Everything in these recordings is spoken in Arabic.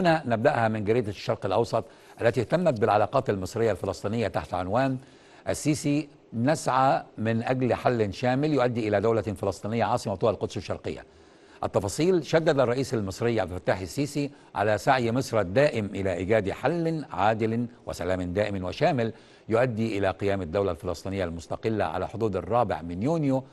هنا نبدأها من جريدة الشرق الأوسط التي اهتمت بالعلاقات المصرية الفلسطينية تحت عنوان السيسي نسعى من أجل حل شامل يؤدي إلى دولة فلسطينية عاصمتها القدس الشرقية التفاصيل شدد الرئيس المصري عبد الفتاح السيسي على سعي مصر الدائم إلى إيجاد حل عادل وسلام دائم وشامل يؤدي إلى قيام الدولة الفلسطينية المستقلة على حدود الرابع من يونيو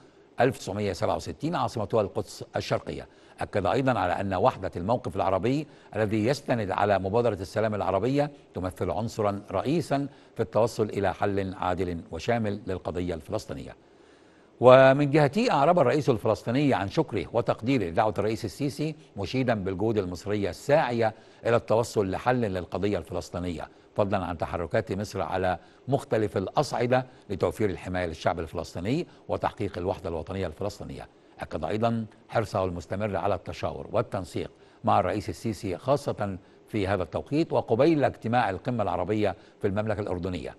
1967 عاصمتها القدس الشرقية أكد أيضا على أن وحدة الموقف العربي الذي يستند على مبادرة السلام العربية تمثل عنصرا رئيسا في التوصل إلى حل عادل وشامل للقضية الفلسطينية ومن جهتي أعرب الرئيس الفلسطيني عن شكره وتقديره لدعوة الرئيس السيسي مشيدا بالجهود المصرية الساعية إلى التوصل لحل للقضية الفلسطينية فضلا عن تحركات مصر على مختلف الأصعدة لتوفير الحماية للشعب الفلسطيني وتحقيق الوحدة الوطنية الفلسطينية أكد أيضا حرصه المستمر على التشاور والتنسيق مع الرئيس السيسي خاصة في هذا التوقيت وقبيل اجتماع القمة العربية في المملكة الأردنية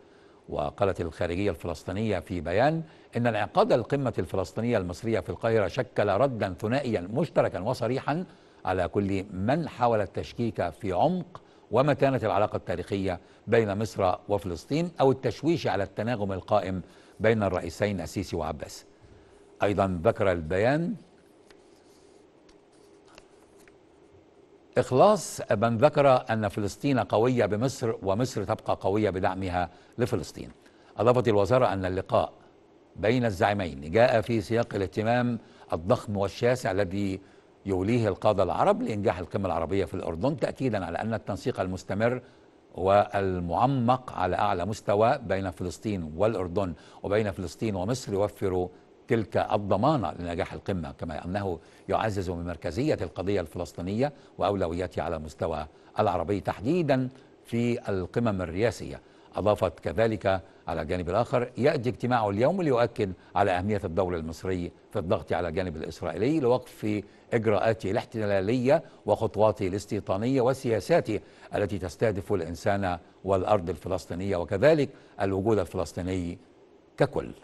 وقالت الخارجية الفلسطينية في بيان إن انعقاد القمة الفلسطينية المصرية في القاهرة شكل ردا ثنائيا مشتركا وصريحا على كل من حاول التشكيك في عمق وما كانت العلاقة التاريخية بين مصر وفلسطين أو التشويش على التناغم القائم بين الرئيسين السيسي وعباس أيضا ذكر البيان إخلاص من ذكر أن فلسطين قوية بمصر ومصر تبقى قوية بدعمها لفلسطين أضافت الوزارة أن اللقاء بين الزعيمين جاء في سياق الاهتمام الضخم والشاسع الذي يوليه القادة العرب لإنجاح القمة العربية في الأردن تأكيدا على أن التنسيق المستمر والمعمق على أعلى مستوى بين فلسطين والأردن وبين فلسطين ومصر يوفر تلك الضمانة لنجاح القمة كما أنه يعزز من مركزية القضية الفلسطينية وأولوياتها على المستوى العربي تحديدا في القمم الرئاسية أضافت كذلك على الجانب الآخر يأتي اجتماعه اليوم ليؤكد على أهمية الدور المصري في الضغط على الجانب الإسرائيلي لوقف إجراءاته الاحتلالية وخطواته الاستيطانية وسياساته التي تستهدف الإنسان والأرض الفلسطينية وكذلك الوجود الفلسطيني ككل